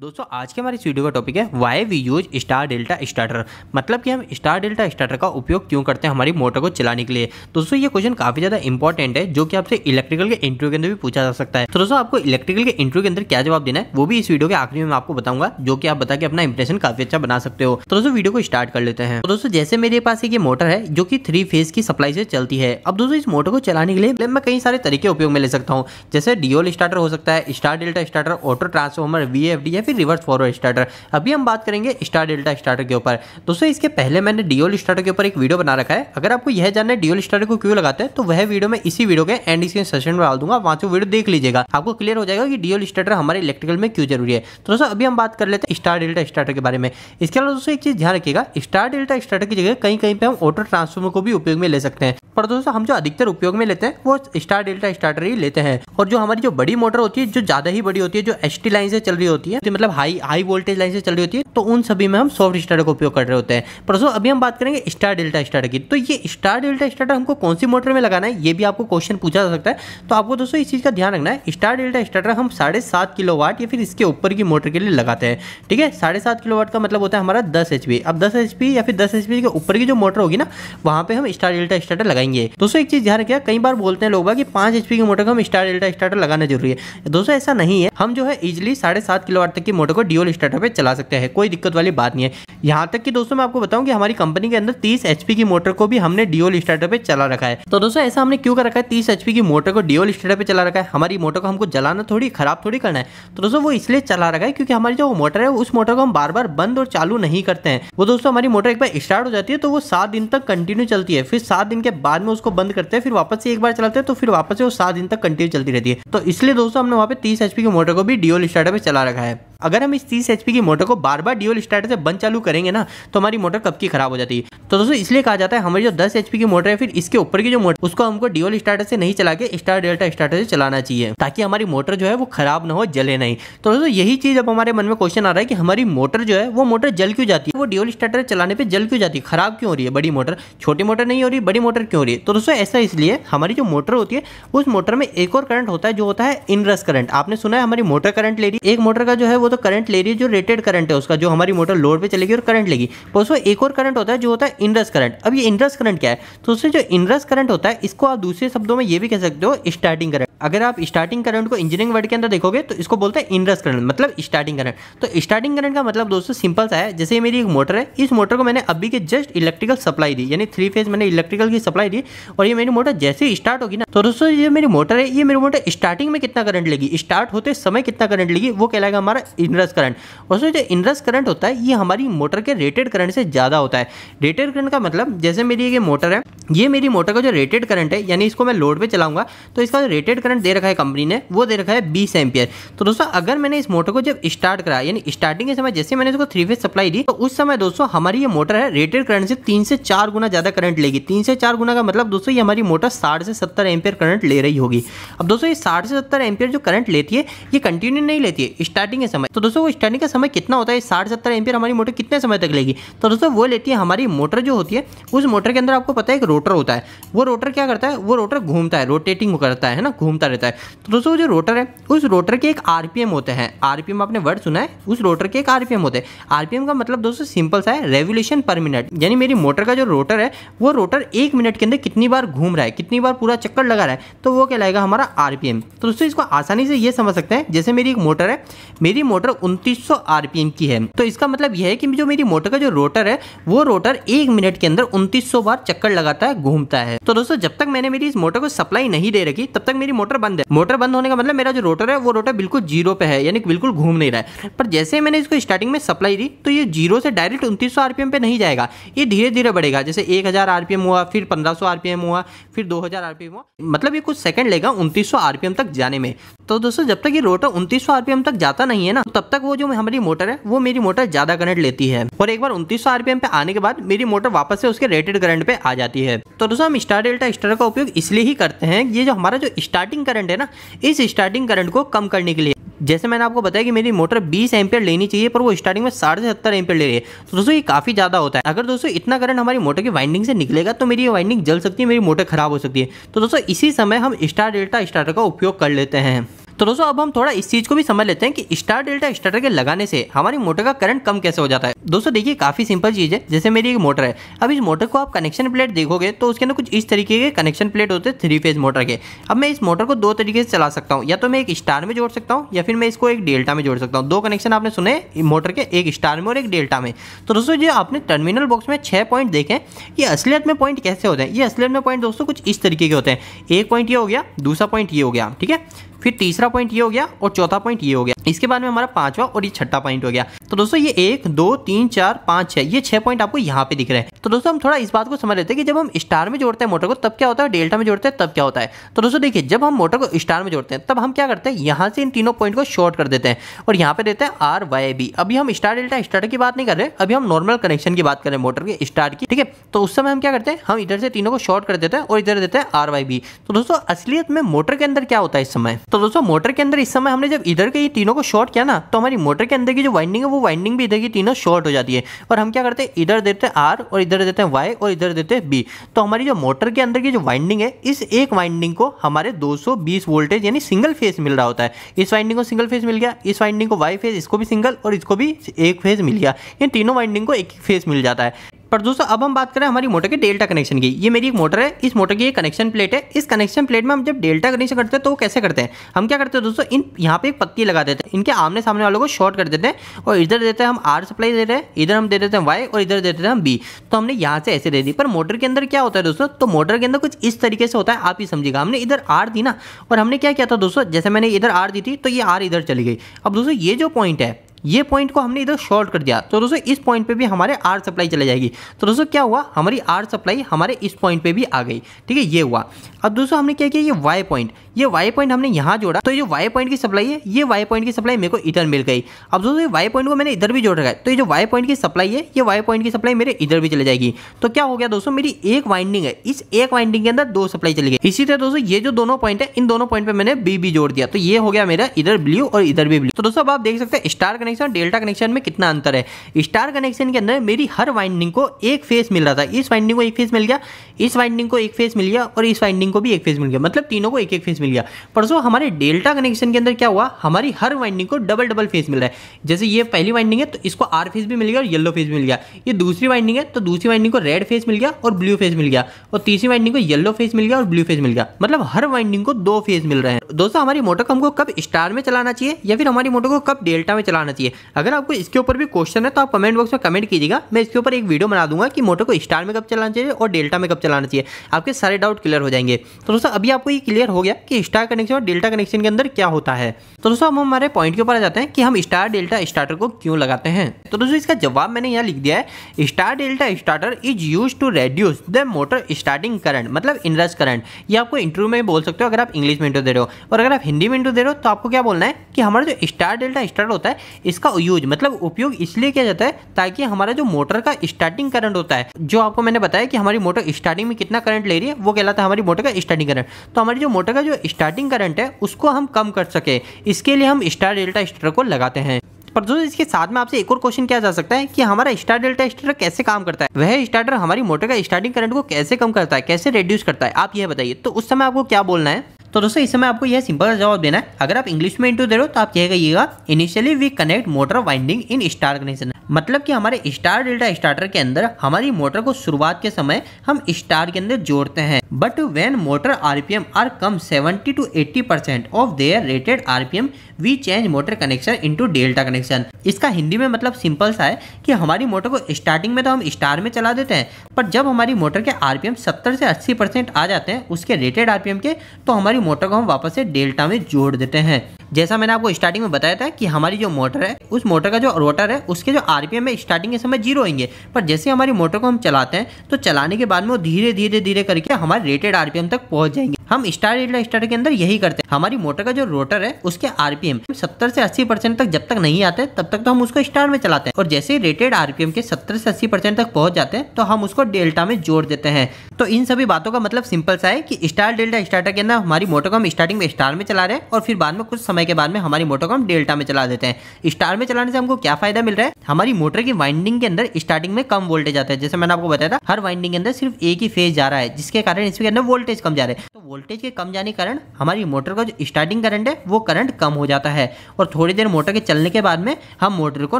दोस्तों आज के हमारे इस वीडियो का टॉपिक है why we use star delta starter मतलब कि हम स्टार डेल्टा स्टार्टर का उपयोग क्यों करते हैं हमारी मोटर को चलाने के लिए दोस्तों ये क्वेश्चन काफी ज्यादा इंपॉर्टेंट है जो कि आपसे इलेक्ट्रिकल के इंटरव्यू के अंदर भी पूछा जा सकता है तो दोस्तों आपको इलेक्ट्रिकल के इंटरव्यू के अंदर क्या जवाब देना है वो भी इस वीडियो के आखिरी में आपको बताऊंगा जो कि आप बता के अपना इंप्रेशन काफी अच्छा बना सकते हो तो दोस्तों वीडियो को स्टार्ट कर लेते हैं तो दोस्तों जैसे मेरे पास एक मोटर है जो की थ्री फेज की सप्लाई से चलती है अब दोस्तों इस मोटर को चलाने के लिए मैं कई सारे तरीके उपयोग में ले सकता हूँ जैसे डीओल स्टार्टर हो सकता है star delta starter auto transformer V F D F फिर रिवर्स फॉरवर्ड स्टार्टर अभी हम बात करेंगे स्टार डेल्टा स्टार्टर के ऊपर दोस्तों इसके पहले मैंने डीओल स्टार्टर के ऊपर एक वीडियो बना रखा है अगर आपको यह जानना है डीओल स्टार्टर को क्यों लगाते हैं तो वह वीडियो मैं इसी वीडियो के एंड इसके सेशन में डाल दूंगा वहां से वीडियो देख लीजिएगा आपको क्लियर हो जाएगा कि डीओल स्टार्टर हमारे इलेक्ट्रिकल में क्यों जरूरी है तो दोस्तों अभी हम बात कर लेते हैं स्टार डेल्टा स्टार्टर के बारे में इसके अलावा दोस्तों एक चीज ध्यान रखिएगा स्टार डेल्टा स्टार्टर की जगह कहीं कहीं पर हम ऑटो ट्रांसफॉर्मर को भी उपयोग में ले सकते हैं पर दोस्तों हम जो अधिकतर उपयोग में लेते हैं वो स्टार डेल्टा स्टार्टर ही लेते हैं और जो हमारी जो बड़ी मोटर होती है जो ज्यादा ही बड़ी होती है जो एस लाइन से चल रही होती है मतलब हाई हाई वोल्टेज लाइन से चल रही होती है तो उन सभी में हम सॉफ्ट स्टार्टर का उपयोग कर रहे होते हैं पर दोस्तों अभी हम बात करेंगे स्टार डेल्टा स्टार्टर की तो ये स्टार डेल्टा स्टार्टर हमको कौन सी मोटर में लगाना है ये भी आपको क्वेश्चन पूछा जा सकता है तो आपको दोस्तों इस चीज़ का ध्यान रखना है स्टार डेल्टा स्टार्टर हम साढ़े सात किलो वाट या फिर इसके ऊपर की मोटर के लिए लगाते हैं ठीक है साढ़े सात किलो वाट का मतलब होता है हमारा दस एच अब दस एच या फिर दस एच के ऊपर की जो मोटर होगी ना वहाँ पे हम स्टार डेल्टा स्टार्टर लगाएंगे दोस्तों एक चीज़ ध्यान रखिएगा कई बार बोलते हैं लोग कि पाँच एच की मोटर को हम स्टार डेल्टा स्टार्टर लगाना जरूरी है दोस्तों ऐसा नहीं है हम जो है इजिली साढ़े सात किलो वाट तक की मोटर को ड्यूल स्टार्टर पर चला सकते हैं कोई दिक्कत वाली बात नहीं है यहाँ तक कि दोस्तों मैं आपको बताऊँ कि हमारी कंपनी के अंदर तीस एच की मोटर को भी हमने ड्यूल स्टार्टर पर चला रखा है तो दोस्तों ऐसा हमने क्यों कर रखा है तीस एच की मोटर को ड्यूल स्टार्टर पर चला रखा है हमारी मोटर को हमको जलाना थोड़ी खराब थोड़ी करना है तो दोस्तों वो इसलिए चला रखा है क्योंकि हमारी जो मोटर है उस मोटर को हम बार बार बंद और चालू नहीं करते हैं वो दोस्तों हमारी मोटर एक बार स्टार्ट हो जाती है तो वो सात दिन तक कंटिन्यू चलती है फिर सात दिन के बाद में उसको बंद करते हैं फिर वापस से एक बार चलाते हैं तो फिर वापस से वो सात दिन तक कंटिन्यू चलती रहती है तो इसलिए दोस्तों हमने वहाँ पे तीस एचपी की मोटर को भी ड्यूल स्टार्टर पर चला रखा है अगर हम इस तीस एच की मोटर को बार बार ड्यूल स्टार्टर से बंद चालू करेंगे ना तो हमारी मोटर कब की खराब हो जाती है तो दोस्तों इसलिए कहा जाता है हमारी जो दस एच की मोटर है फिर इसके ऊपर की जो मोटर उसको हमको ड्यूल स्टार्टर से नहीं चला के स्टार डेल्टा स्टार्टर से चलाना चाहिए ताकि हमारी मोटर जो है वो खराब ना हो जले नहीं तो दोस्तों यही चीज अब हमारे मन में क्वेश्चन आ रहा है कि हमारी मोटर जो है वो मोटर जल क्यों जाती है वो ड्यूल स्टार्टर चलाने पर जल क्यों जाती है खराब क्यों हो रही है बड़ी मोटर छोटी मोटर नहीं हो रही बड़ी मोटर क्यों हो रही है तो दोस्तों ऐसा इसलिए हमारी जो मोटर होती है उस मोटर में एक और करंट होता है जो होता है इनरस करंट आपने सुना है हमारी मोटर करंट ले रही है एक मोटर का जो है वो वो तो करंट ले रही है जो रेटेड करंट है उसका जो हमारी मोटर लोड पे चलेगी और करंट लेगी पर उसमें एक और करंट होता है जो होता है इनरस करंट अब ये इनरस करंट क्या है तो उससे जो इनरस करंट होता है इसको आप दूसरे शब्दों में ये भी कह सकते हो स्टार्टिंग करंट अगर आप स्टार्टिंग करंट को इंजीनियरिंग वर्ड के अंदर देखोगे तो इसको बोलते हैं इनरस करंट मतलब स्टार्टिंग करंट तो स्टार्टिंग करंट का मतलब दोस्तों सिंपल सा है जैसे मेरी एक मोटर है इस मोटर को मैंने अभी के जस्ट इलेक्ट्रिकल सप्लाई दी यानी थ्री फेज मैंने इलेक्ट्रिकल की सप्लाई दी और ये मेरी मोटर जैसे ही स्टार्ट होगी ना तो दोस्तों ये मेरी मोटर है ये मेरी मोटर स्टार्टिंग में कितना करंट लेगी स्टार्ट होते समय कितना करंट लेगी वो कहलाएगा हमारा इनरस करंट उसमें जो इनरस करंट होता है ये हमारी मोटर के रेटेड करंट से ज़्यादा होता है रेटेड करंट का मतलब जैसे मेरी ये मोटर है ये मेरी मोटर का जो रेटेड करंट है यानी इसको मैं लोड पर चलाऊंगा तो इसका जो रेटेड करंट दे रखा है कंपनी ने वो दे रखा है बीस एम्पियर तो दोस्तों अगर मैंने इस मोटर को जब स्टार्ट करा यानी स्टार्टिंग के समय जैसे मैंने इसको थ्री फेज सप्लाई दी तो उस समय दोस्तों हमारी ये मोटर है रेटेड करंट से तीन से चार गुना ज़्यादा करंट लेगी तीन से चार गुना का मतलब दोस्तों ये हमारी मोटर साठ से सत्तर एम्पियर करंट ले रही होगी अब दोस्तों ये साठ से सत्तर एम्पियर जो करंट लेती है ये कंटिन्यू नहीं लेती है स्टार्टिंग के समय समय तो दोस्तों वो स्टर्निंग का समय कितना होता है साठ सत्तर एम्पियर हमारी मोटर कितने समय तक लेगी तो दोस्तों वो लेती है हमारी मोटर जो होती है उस मोटर के अंदर आपको पता है एक रोटर होता है वो रोटर क्या करता है वो रोटर घूमता है रोटेटिंग करता है ना घूमता रहता है तो दोस्तों जो रोटर है उस रोटर के एक आरपीएम होते हैं आरपीएम आपने वर्ड सुना है उस रोटर के एक आरपीएम होते हैं आरपीएम का मतलब दोस्तों सिंपल सा है रेवोल्यूशन पर मिनट यानी मेरी मोटर का जो रोटर है वो रोटर एक मिनट के अंदर कितनी बार घूम रहा है कितनी बार पूरा चक्कर लगा रहा है तो वो कहलाएगा हमारा आरपीएम तो दोस्तों इसको आसानी से ये समझ सकते हैं जैसे मेरी एक मोटर है मेरी मोटर मोटर 2900 आरपीएम की है तो इसका मतलब यह है कि जो मेरी मोटर का जो रोटर है वो रोटर एक मिनट के अंदर 2900 बार चक्कर लगाता है घूमता है तो दोस्तों जब तक मैंने मेरी इस मोटर को सप्लाई नहीं दे रखी तब तक मेरी मोटर बंद है मोटर बंद होने का मतलब मेरा जो रोटर है वो रोटर बिल्कुल जीरो पे है यानी बिल्कुल घूम नहीं रहा है पर जैसे ही मैंने इसको स्टार्टिंग में सप्लाई दी तो ये जीरो से डायरेक्ट उनतीस आरपीएम पे नहीं जाएगा ये धीरे धीरे बढ़ेगा जैसे एक हजार आरपीएम हुआ फिर पंद्रह सौ आरपीएम हुआ फिर दो हजार आरपीएम हुआ मतलब ये कुछ सेकंड लेगा उनतीस सौ आरपीएम तक जाने में तो दोस्तों जब तक ये रोटर उनतीस आरपीएम तक जाता नहीं है ना तो तब तक वो जो हमारी मोटर है वो मेरी मोटर ज्यादा करंट लेती है और एक बार उन्तीस सौ पे आने के बाद मेरी मोटर वापस से उसके रेटेड करंट पे आ जाती है तो दोस्तों हम स्टार डेल्टा स्टार का उपयोग इसलिए ही करते हैं ये जो हमारा जो स्टार्टिंग करंट है ना इस स्टार्टिंग करंट को कम करने के लिए जैसे मैंने आपको बताया कि मेरी मोटर 20 एम्पियर लेनी चाहिए पर वो स्टार्टिंग में साढ़े से सत्तर एम्पियर ले रही है तो दोस्तों ये काफ़ी ज़्यादा होता है अगर दोस्तों इतना करंट हमारी मोटर की वाइंडिंग से निकलेगा तो मेरी ये वाइंडिंग जल सकती है मेरी मोटर खराब हो सकती है तो दोस्तों इसी समय हम स्टार डेल्टा स्टार्टर का उपयोग कर लेते हैं तो दोस्तों अब हम थोड़ा इस चीज को भी समझ लेते हैं कि स्टार डेल्टा स्टार्टर के लगाने से हमारी मोटर का करंट कम कैसे हो जाता है दोस्तों देखिए काफी सिंपल चीज है जैसे मेरी एक मोटर है अब इस मोटर को आप कनेक्शन प्लेट देखोगे तो उसके अंदर कुछ इस तरीके के कनेक्शन प्लेट होते हैं थ्री फेज मोटर के अब मैं इस मोटर को दो तरीके से चला सकता हूँ या तो मैं एक स्टार में जोड़ सकता हूँ या फिर मैं इसको एक डेल्टा में जोड़ सकता हूँ दो कनेक्शन आपने सुने मोटर के एक स्टार में और एक डेल्टा में तो दोस्तों ये आपने टर्मिनल बॉक्स में छः पॉइंट देखें ये असलियत में पॉइंट कैसे होते हैं ये असलियत में पॉइंट दोस्तों कुछ इस तरीके के होते हैं एक पॉइंट ये हो गया दूसरा पॉइंट ये हो गया ठीक है फिर तीसरा पॉइंट ये हो गया और चौथा पॉइंट ये हो गया इसके बाद में हमारा पांचवा और ये छठा पॉइंट हो गया तो दोस्तों ये एक दो तीन चार पांच छह ये छह पॉइंट आपको यहाँ पे दिख रहे हैं तो दोस्तों हम थोड़ा इस बात को समझ लेते हैं कि जब हम स्टार में जोड़ते हैं मोटर को तब क्या होता है डेल्टा में जोड़ते हैं तब क्या होता है तो दोस्तों देखिए जब हम मोटर को स्टार में जोड़ते हैं तब हम क्या करते हैं यहाँ से इन तीनों पॉइंट को शॉर्ट कर देते हैं और यहाँ पे देते हैं आर वाई बी अभी हम स्टार डेल्टा स्टार्टर की बात नहीं कर रहे अभी हम नॉर्मल कनेक्शन की बात करें मोटर के स्टार की ठीक है तो उस समय हम क्या करते हैं हम इधर से तीनों को शॉर्ट कर देते हैं और इधर देते हैं आर वाई बी तो दोस्तों असलियत में मोटर के अंदर क्या होता है इस समय तो दोस्तों मोटर के अंदर इस समय हमने जब इधर के तीनों को शॉर्ट किया ना तो हमारी मोटर के अंदर की जो वाइंडिंग है वो वाइंडिंग भी इधर की तीनों शॉर्ट हो जाती है और हम क्या करते हैं इधर देते हैं आर और इधर देते हैं वाई और इधर देते हैं बी तो हमारी जो मोटर के अंदर की जो वाइंडिंग है इस एक वाइंडिंग को हमारे 220 वोल्टेज यानी सिंगल फेज मिल रहा होता है इस वाइंडिंग को सिंगल फेज मिल गया इस वाइंडिंग को वाई फेज इसको भी सिंगल और इसको भी एक फेज मिल गया इन तीनों वाइंडिंग को एक एक फेज मिल जाता है पर दोस्तों अब हम बात करें हमारी मोटर के डेल्टा कनेक्शन की ये मेरी एक मोटर है इस मोटर की एक कनेक्शन प्लेट है इस कनेक्शन प्लेट में हम जब डेल्टा कनेक्शन करते हैं तो वो कैसे करते हैं हम क्या करते हैं दोस्तों इन यहाँ पे एक पत्ती लगा देते हैं इनके आमने सामने वालों को शॉर्ट कर देते हैं और इधर देते हैं हम आर सप्लाई दे रहे हैं इधर हम दे देते हैं वाई और इधर देते हैं हम बी तो हमने यहाँ से ऐसे दे दी पर मोटर के अंदर क्या होता है दोस्तों तो मोटर के अंदर कुछ इस तरीके से होता है आप ही समझिएगा हमने इधर आर दी ना और हमने क्या किया था दोस्तों जैसे मैंने इधर आर दी थी तो ये आर इधर चली गई अब दोस्तों ये जो पॉइंट है ये पॉइंट को हमने इधर शॉर्ट कर दिया तो दोस्तों इस पॉइंट पे भी हमारे आर सप्लाई चले जाएगी तो दोस्तों क्या हुआ हमारी आर सप्लाई हमारे इस पॉइंट पे भी आ गई ठीक है ये हुआ अब दोस्तों हमने क्या किया ये वाई पॉइंट ये वाई पॉइंट हमने यहाँ जोड़ा तो ये वाई पॉइंट की सप्लाई है ये वाई पॉइंट की सप्लाई मेरे को इधर मिल गई अब दोस्तों ये वाई पॉइंट को मैंने इधर भी जोड़ रखा है तो ये जो वाई पॉइंट की सप्लाई है ये वाई पॉइंट की सप्लाई मेरे इधर भी चली जाएगी तो क्या हो गया दोस्तों मेरी एक वाइंडिंग है इस एक वाइंडिंग के अंदर दो सप्लाई चली गई इसी तरह दोस्तों ये जो दोनों पॉइंट है इन दोनों पॉइंट पर मैंने बी भी जोड़ दिया तो ये हो गया मेरा इधर ब्लू और इधर भी ब्लू तो दोस्तों अब आप देख सकते हैं स्टार कनेक्शन डेल्टा कनेक्शन में कितना अंतर है स्टार कनेक्शन के अंदर मेरी हर वाइंडिंग को एक फेस मिल रहा था इस वाइंडिंग को एक फेस मिल गया इस वाइंडिंग को एक फेस मिल गया और इस वाइंडिंग वाइंडिंग को भी एक फेज मिल गया मतलब तीनों को एक एक फेज मिल गया परसों हमारे डेल्टा कनेक्शन के अंदर क्या हुआ हमारी हर वाइंडिंग को डबल डबल फेज मिल रहा है जैसे ये पहली वाइंडिंग है तो इसको आर फेज भी मिल गया और येलो फेज मिल गया ये दूसरी वाइंडिंग है तो दूसरी वाइंडिंग को रेड फेज मिल गया और ब्लू फेज मिल गया और तीसरी वाइंडिंग को येलो फेज मिल गया और ब्लू फेज मिल गया मतलब हर वाइंडिंग को दो फेज मिल रहे हैं दोस्तों हमारी मोटर को हमको कब स्टार में चलाना चाहिए या फिर हमारी मोटर को कब डेल्टा में चलाना चाहिए अगर आपको इसके ऊपर भी क्वेश्चन है तो आप कमेंट बॉक्स में कमेंट कीजिएगा मैं इसके ऊपर एक वीडियो बना दूंगा कि मोटर को स्टार में कब चलाना चाहिए और डेल्टा में कब चलाना चाहिए आपके सारे डाउट क्लियर हो जाएंगे तो दोस्तों अभी आपको ये क्लियर हो गया कि स्टार कनेक्शन और डेल्टा कनेक्शन के अंदर क्या होता है तो दोस्तों हम हमारे पॉइंट के ऊपर आ जाते हैं कि हम स्टार डेल्टा स्टार्टर को क्यों लगाते हैं तो दोस्तों इसका जवाब मैंने यहाँ लिख दिया है star delta starter is use to reduce the motor starting current मतलब इनरस करंट ये आपको इंटरव्यू में बोल सकते हो अगर आप इंग्लिश में इंटरव्यू दे रहे हो और अगर आप हिंदी में इंटरव्यू दे रहे हो तो आपको क्या बोलना है कि हमारा जो स्टार डेल्टा स्टार्टर होता है इसका यूज मतलब उपयोग इसलिए किया जाता है ताकि हमारा जो मोटर का स्टार्टिंग करंट होता है जो आपको मैंने बताया कि हमारी मोटर स्टार्टिंग में कितना करंट ले रही है वो कहलाता है हमारी मोटर का स्टार्टिंग करंट तो हमारी जो मोटर का जो स्टार्टिंग करंट है उसको हम कम कर सके इसके लिए हम स्टार डेल्टा स्टार को लगाते हैं पर जो इसके साथ में आपसे एक और क्वेश्चन किया जा सकता है कि हमारा स्टार डेल्टा स्टार्टर कैसे काम करता है वह स्टार्टर हमारी मोटर का स्टार्टिंग करंट को कैसे कम करता है कैसे रिड्यूस करता है आप यह बताइए तो उस समय आपको क्या बोलना है तो दोस्तों इस समय आपको यह सिंपल जवाब देना है अगर आप इंग्लिश में इंटू दे रहे हो तो आप यह कहिएगा initially we connect motor winding in star connection मतलब कि हमारे स्टार डेल्टा स्टार्टर के अंदर हमारी मोटर को शुरुआत के समय हम स्टार के अंदर जोड़ते हैं But when motor RPM are come 70 to 80 percent of their rated M V change motor connection to delta connection इसका हिंदी में मतलब सिंपल सा है कि हमारी मोटर को स्टार्टिंग में तो हम स्टार में चला देते हैं पर जब हमारी मोटर के एम 70 से 80 परसेंट आ जाते हैं उसके रेटेड आरपीएम के तो हमारी मोटर को हम वापस से डेल्टा में जोड़ देते हैं जैसा मैंने आपको स्टार्टिंग में बताया था कि हमारी जो मोटर है उस मोटर का जो रोटर है उसके जो आरपीएम है स्टार्टिंग के समय जीरो होंगे पर जैसे हमारी मोटर को हम चलाते हैं तो चलाने के बाद में वो धीरे धीरे धीरे करके हमारे रेटेड आरपीएम तक पहुंच जाएंगे हम स्टार रेडला स्टार के अंदर यही करते हैं हमारी मोटर का जो रोटर है उसके आरपीएम सत्तर से अस्सी परसेंट तक जब तक नहीं आते तब तक तो हम उसको स्टार में चलाते हैं और जैसे ही रेटेड आरपीएम के 70 से 80 परसेंट तक पहुंच जाते हैं तो हम उसको डेल्टा में जोड़ देते हैं तो इन सभी बातों का मतलब सिंपल सा है कि स्टार डेल्टा स्टार्टर के अंदर हमारी मोटर को हम स्टार्टिंग में स्टार में चला रहे हैं और फिर बाद में कुछ समय के बाद में हमारी मोटर को हम डेल्टा में चला देते हैं स्टार में चलाने से हमको क्या फायदा मिल रहा है हमारी मोटर की वाइंडिंग के अंदर स्टार्टिंग में कम वोल्टेज आता है जैसे मैंने आपको बताया था हर वाइंडिंग के अंदर सिर्फ एक ही फेज जा रहा है जिसके कारण इसके अंदर वोल्टेज कम जा रहा है तो वोल्टेज के कम जाने के कारण हमारी मोटर का जो स्टार्टिंग करंट है वो करंट कम हो जाता है और थोड़ी देर मोटर के चलने के बाद में हम मोटर को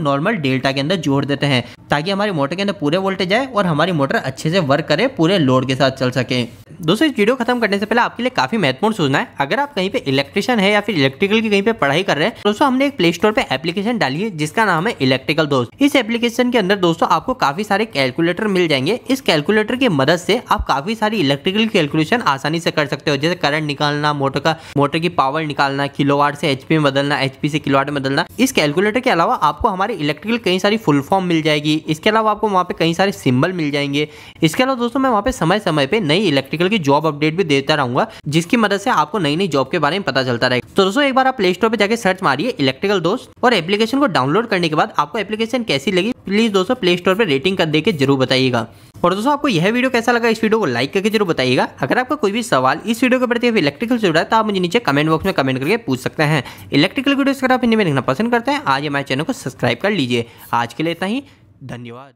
नॉर्मल डेल्टा के अंदर जोड़ देते हैं ताकि हमारी मोटर के अंदर पूरे वोल्टेज आए और हमारी मोटर अच्छे से वर्क करे पूरे लोड के साथ चल सके दोस्तों इस वीडियो खत्म करने से पहले आपके लिए काफी महत्वपूर्ण सूचना है अगर आप कहीं पे इलेक्ट्रिशियन है या फिर इलेक्ट्रिकल की कहीं पे पढ़ाई कर रहे हैं तो दोस्तों हमने एक प्ले स्टोर पे एप्लीकेशन डाली है जिसका नाम है इलेक्ट्रिकल दोस्त इस एप्लीकेशन के अंदर दोस्तों आपको काफी सारे कैलकुलेटर मिल जाएंगे इस कैलकुलेटर की मदद से आप काफी सारी इलेक्ट्रिकल कैलकुलेशन आसानी से कर सकते हो जैसे करंट निकालना मोटर का मोटर की पावर निकालना किलोवाट से एचपी में बदलना एचपी से किलोवाट में बदलना इस कैलकुलेटर के अलावा आपको हमारे इलेक्ट्रिकल कई सारी फुल फॉर्म मिल जाएगी इसके अलावा आपको वहाँ पे कई सारे सिम्बल मिल जाएंगे इसके अलावा दोस्तों मैं वहाँ पे समय समय पर नई इलेक्ट्रिकल आर्टिकल की जॉब अपडेट भी देता रहूंगा जिसकी मदद से आपको नई नई जॉब के बारे में पता चलता रहेगा तो दोस्तों एक बार आप प्ले स्टोर पर जाकर सर्च मारिए इलेक्ट्रिकल दोस्त और एप्लीकेशन को डाउनलोड करने के बाद आपको एप्लीकेशन कैसी लगी प्लीज दोस्तों प्ले स्टोर पर रेटिंग कर देकर जरूर बताइएगा और दोस्तों आपको यह वीडियो कैसा लगा इस वीडियो को लाइक करके जरूर बताइएगा अगर आपका कोई भी सवाल इस वीडियो के प्रति इलेक्ट्रिकल से जुड़ा है तो आप मुझे नीचे कमेंट बॉक्स में कमेंट करके पूछ सकते हैं इलेक्ट्रिकल वीडियोस अगर आप हिंदी में लिखना पसंद करते हैं आज हमारे चैनल को सब्सक्राइब कर लीजिए आज के लिए इतना ही धन्यवाद